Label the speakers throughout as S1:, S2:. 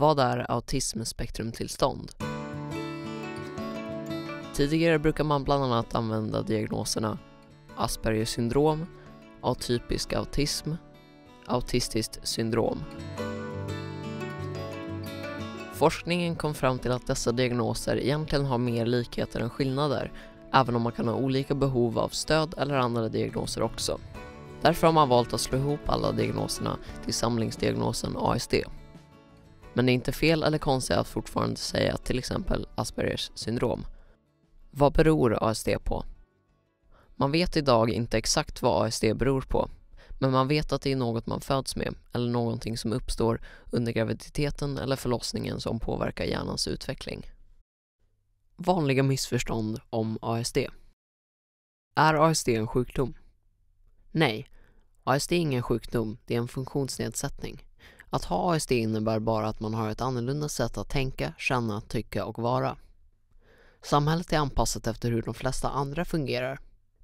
S1: Vad är autismspektrumtillstånd? Tidigare brukar man bland annat använda diagnoserna Aspergers syndrom, atypisk autism, autistiskt syndrom. Forskningen kom fram till att dessa diagnoser egentligen har mer likheter än skillnader, även om man kan ha olika behov av stöd eller andra diagnoser också. Därför har man valt att slå ihop alla diagnoserna till samlingsdiagnosen ASD. Men det är inte fel eller konstigt att fortfarande säga till exempel Aspergers syndrom. Vad beror ASD på? Man vet idag inte exakt vad ASD beror på, men man vet att det är något man föds med eller någonting som uppstår under graviditeten eller förlossningen som påverkar hjärnans utveckling. Vanliga missförstånd om ASD. Är ASD en sjukdom? Nej, ASD är ingen sjukdom, det är en funktionsnedsättning. Att ha ASD innebär bara att man har ett annorlunda sätt att tänka, känna, tycka och vara. Samhället är anpassat efter hur de flesta andra fungerar.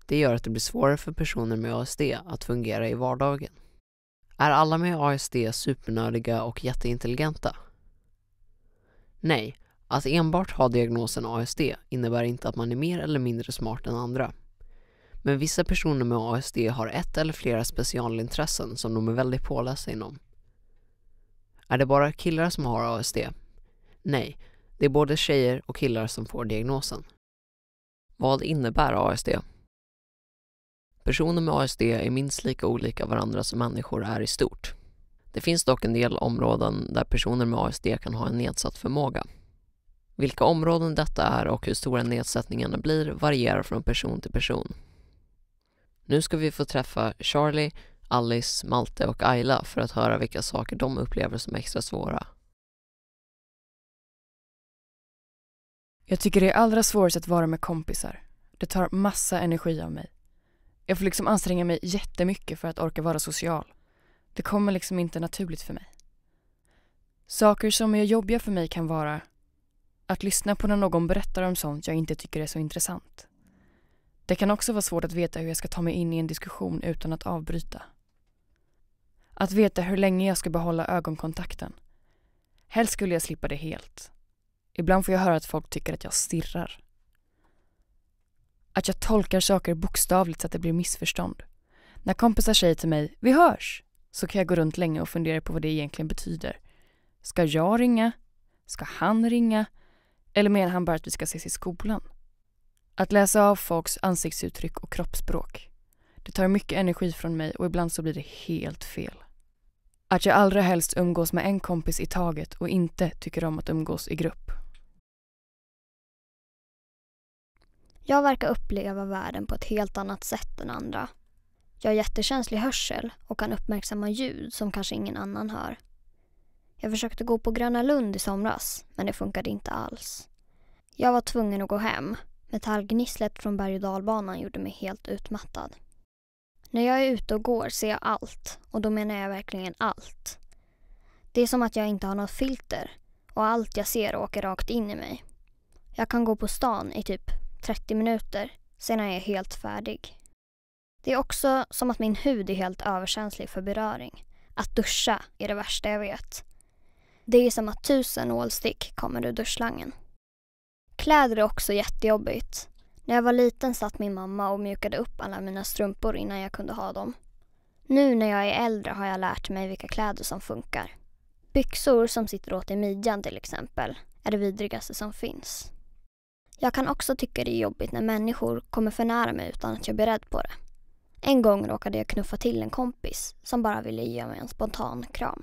S1: Det gör att det blir svårare för personer med ASD att fungera i vardagen. Är alla med ASD supernördiga och jätteintelligenta? Nej, att enbart ha diagnosen ASD innebär inte att man är mer eller mindre smart än andra. Men vissa personer med ASD har ett eller flera specialintressen som de är väldigt pålästa inom. Är det bara killar som har ASD? Nej, det är både tjejer och killar som får diagnosen. Vad innebär ASD? Personer med ASD är minst lika olika varandra som människor är i stort. Det finns dock en del områden där personer med ASD kan ha en nedsatt förmåga. Vilka områden detta är och hur stora nedsättningarna blir varierar från person till person. Nu ska vi få träffa Charlie Alice, Malte och Ayla för att höra vilka saker de upplever som extra svåra.
S2: Jag tycker det är allra svårast att vara med kompisar. Det tar massa energi av mig. Jag får liksom anstränga mig jättemycket för att orka vara social. Det kommer liksom inte naturligt för mig. Saker som är jobbiga för mig kan vara att lyssna på när någon berättar om sånt jag inte tycker är så intressant. Det kan också vara svårt att veta hur jag ska ta mig in i en diskussion utan att avbryta. Att veta hur länge jag ska behålla ögonkontakten. Helst skulle jag slippa det helt. Ibland får jag höra att folk tycker att jag stirrar. Att jag tolkar saker bokstavligt så att det blir missförstånd. När kompisar säger till mig ”vi hörs” så kan jag gå runt länge och fundera på vad det egentligen betyder. Ska jag ringa? Ska han ringa? Eller menar han bara att vi ska ses i skolan? Att läsa av folks ansiktsuttryck och kroppsspråk. Det tar mycket energi från mig och ibland så blir det helt fel. Att jag allra helst umgås med en kompis i taget och inte tycker om att umgås i grupp.
S3: Jag verkar uppleva världen på ett helt annat sätt än andra. Jag har jättekänslig hörsel och kan uppmärksamma ljud som kanske ingen annan hör. Jag försökte gå på Gröna Lund i somras, men det funkade inte alls. Jag var tvungen att gå hem. Metallgnisslet från berg och dalbanan gjorde mig helt utmattad. När jag är ute och går ser jag allt och då menar jag verkligen allt. Det är som att jag inte har något filter och allt jag ser åker rakt in i mig. Jag kan gå på stan i typ 30 minuter, sen är jag helt färdig. Det är också som att min hud är helt överkänslig för beröring. Att duscha är det värsta jag vet. Det är som att tusen nålstick kommer ur duschslangen. Kläder är också jättejobbigt. När jag var liten satt min mamma och mjukade upp alla mina strumpor innan jag kunde ha dem. Nu när jag är äldre har jag lärt mig vilka kläder som funkar. Byxor som sitter åt i midjan till exempel är det vidrigaste som finns. Jag kan också tycka det är jobbigt när människor kommer för nära mig utan att jag blir rädd på det. En gång råkade jag knuffa till en kompis som bara ville ge mig en spontan kram.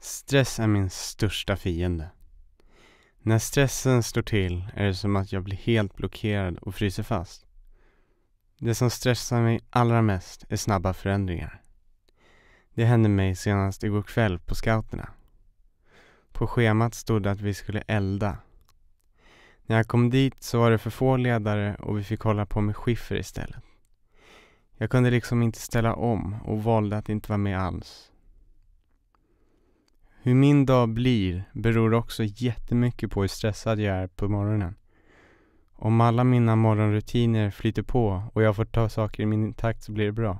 S4: Stress är min största fiende. När stressen slår till är det som att jag blir helt blockerad och fryser fast. Det som stressar mig allra mest är snabba förändringar. Det hände mig senast igår kväll på scouterna. På schemat stod det att vi skulle elda. När jag kom dit så var det för få ledare och vi fick hålla på med skiffer istället. Jag kunde liksom inte ställa om och valde att inte vara med alls. Hur min dag blir beror också jättemycket på hur stressad jag är på morgonen. Om alla mina morgonrutiner flyter på och jag får ta saker i min takt så blir det bra.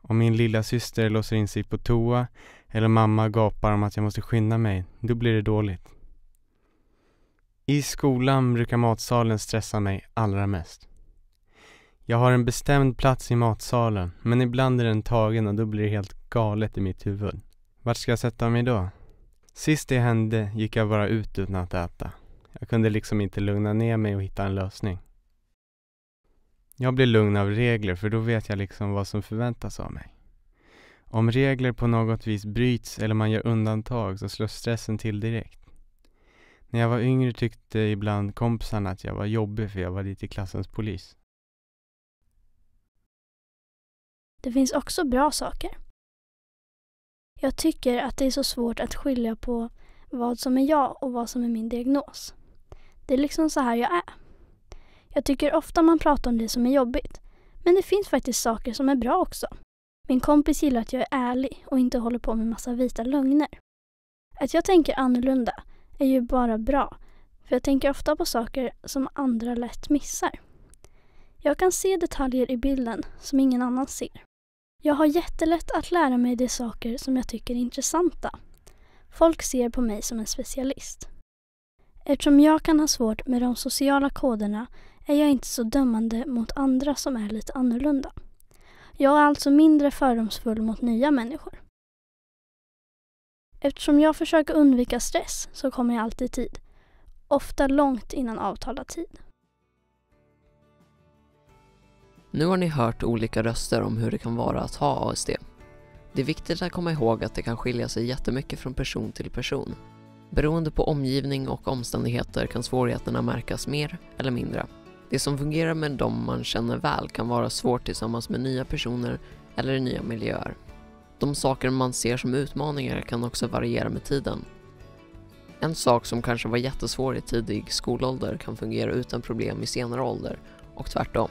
S4: Om min lilla syster låser in sig på toa eller mamma gapar om att jag måste skynda mig, då blir det dåligt. I skolan brukar matsalen stressa mig allra mest. Jag har en bestämd plats i matsalen, men ibland är den tagen och då blir det helt galet i mitt huvud. Vart ska jag sätta mig då? Sist det hände gick jag bara ut utan att äta. Jag kunde liksom inte lugna ner mig och hitta en lösning. Jag blir lugn av regler för då vet jag liksom vad som förväntas av mig. Om regler på något vis bryts eller man gör undantag så slår stressen till direkt. När jag var yngre tyckte ibland kompisarna att jag var jobbig för jag var lite klassens polis.
S5: Det finns också bra saker. Jag tycker att det är så svårt att skilja på vad som är jag och vad som är min diagnos. Det är liksom så här jag är. Jag tycker ofta man pratar om det som är jobbigt, men det finns faktiskt saker som är bra också. Min kompis gillar att jag är ärlig och inte håller på med massa vita lögner. Att jag tänker annorlunda är ju bara bra, för jag tänker ofta på saker som andra lätt missar. Jag kan se detaljer i bilden som ingen annan ser. Jag har jättelätt att lära mig de saker som jag tycker är intressanta. Folk ser på mig som en specialist. Eftersom jag kan ha svårt med de sociala koderna är jag inte så dömande mot andra som är lite annorlunda. Jag är alltså mindre fördomsfull mot nya människor. Eftersom jag försöker undvika stress så kommer jag alltid i tid. Ofta långt innan avtalad tid.
S1: Nu har ni hört olika röster om hur det kan vara att ha ASD. Det är viktigt att komma ihåg att det kan skilja sig jättemycket från person till person. Beroende på omgivning och omständigheter kan svårigheterna märkas mer eller mindre. Det som fungerar med de man känner väl kan vara svårt tillsammans med nya personer eller i nya miljöer. De saker man ser som utmaningar kan också variera med tiden. En sak som kanske var jättesvår i tidig skolålder kan fungera utan problem i senare ålder och tvärtom.